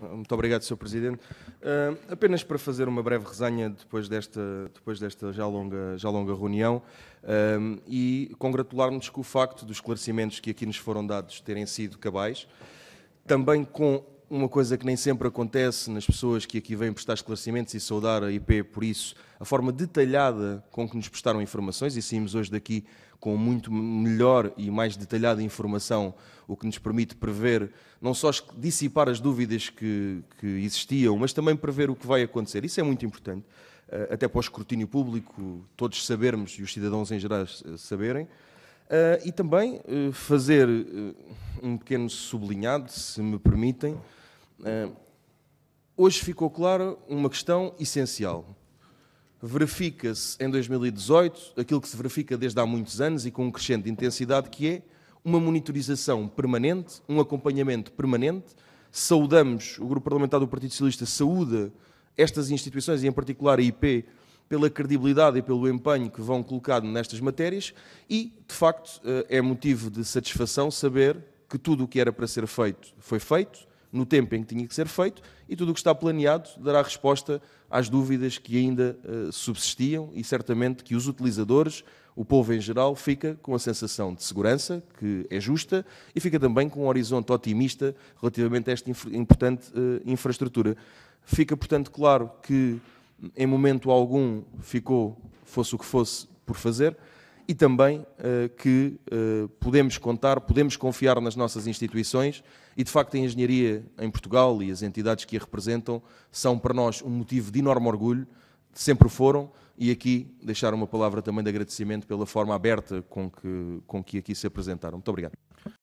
Muito obrigado, Sr. Presidente. Uh, apenas para fazer uma breve resenha depois desta, depois desta já, longa, já longa reunião uh, e congratular-nos com o facto dos esclarecimentos que aqui nos foram dados terem sido cabais, também com uma coisa que nem sempre acontece nas pessoas que aqui vêm prestar esclarecimentos e saudar a IP por isso, a forma detalhada com que nos prestaram informações, e saímos hoje daqui com muito melhor e mais detalhada informação, o que nos permite prever, não só dissipar as dúvidas que, que existiam, mas também prever o que vai acontecer. Isso é muito importante, eh, até para o escrutínio público, todos sabermos e os cidadãos em geral eh, saberem. Uh, e também uh, fazer uh, um pequeno sublinhado, se me permitem, eh, hoje ficou clara uma questão essencial. Verifica-se em 2018 aquilo que se verifica desde há muitos anos e com um crescente intensidade, que é uma monitorização permanente, um acompanhamento permanente. Saudamos, o Grupo Parlamentar do Partido Socialista saúda estas instituições, e em particular a IP, pela credibilidade e pelo empenho que vão colocado nestas matérias, e, de facto, eh, é motivo de satisfação saber que tudo o que era para ser feito foi feito no tempo em que tinha que ser feito e tudo o que está planeado dará resposta às dúvidas que ainda uh, subsistiam e certamente que os utilizadores, o povo em geral, fica com a sensação de segurança, que é justa, e fica também com um horizonte otimista relativamente a esta importante uh, infraestrutura. Fica, portanto, claro que em momento algum ficou, fosse o que fosse, por fazer, e também uh, que uh, podemos contar, podemos confiar nas nossas instituições e, de facto, a engenharia em Portugal e as entidades que a representam são para nós um motivo de enorme orgulho, sempre foram, e aqui deixar uma palavra também de agradecimento pela forma aberta com que, com que aqui se apresentaram. Muito obrigado.